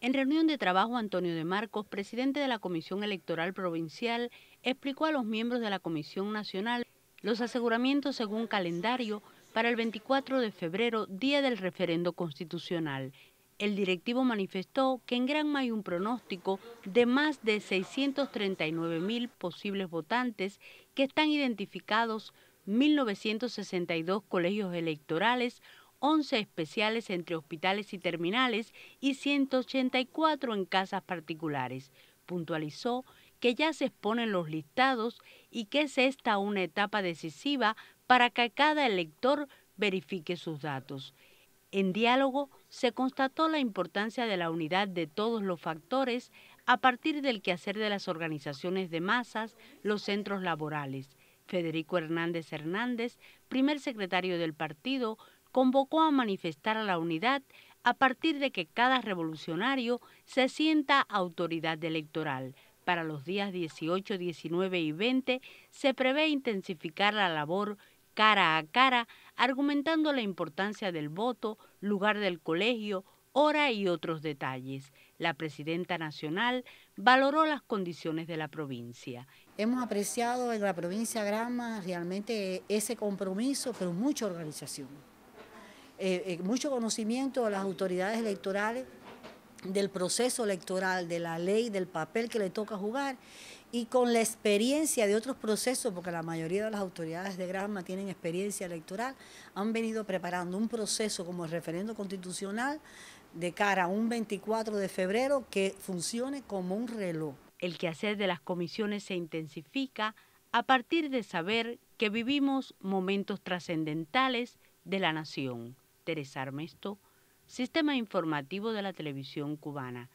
En reunión de trabajo, Antonio de Marcos, presidente de la Comisión Electoral Provincial, explicó a los miembros de la Comisión Nacional los aseguramientos según calendario para el 24 de febrero, día del referendo constitucional. El directivo manifestó que en Granma hay un pronóstico de más de 639 mil posibles votantes que están identificados 1.962 colegios electorales, 11 especiales entre hospitales y terminales y 184 en casas particulares. Puntualizó que ya se exponen los listados y que es esta una etapa decisiva para que cada elector verifique sus datos. En diálogo se constató la importancia de la unidad de todos los factores a partir del quehacer de las organizaciones de masas, los centros laborales. Federico Hernández Hernández, primer secretario del partido, convocó a manifestar a la unidad a partir de que cada revolucionario se sienta autoridad electoral. Para los días 18, 19 y 20 se prevé intensificar la labor cara a cara, argumentando la importancia del voto, lugar del colegio, hora y otros detalles. La presidenta nacional valoró las condiciones de la provincia. Hemos apreciado en la provincia Grama realmente ese compromiso, pero mucha organización eh, eh, mucho conocimiento a las autoridades electorales del proceso electoral, de la ley, del papel que le toca jugar y con la experiencia de otros procesos, porque la mayoría de las autoridades de Granma tienen experiencia electoral, han venido preparando un proceso como el referendo constitucional de cara a un 24 de febrero que funcione como un reloj. El quehacer de las comisiones se intensifica a partir de saber que vivimos momentos trascendentales de la nación interesarme esto Sistema Informativo de la Televisión Cubana.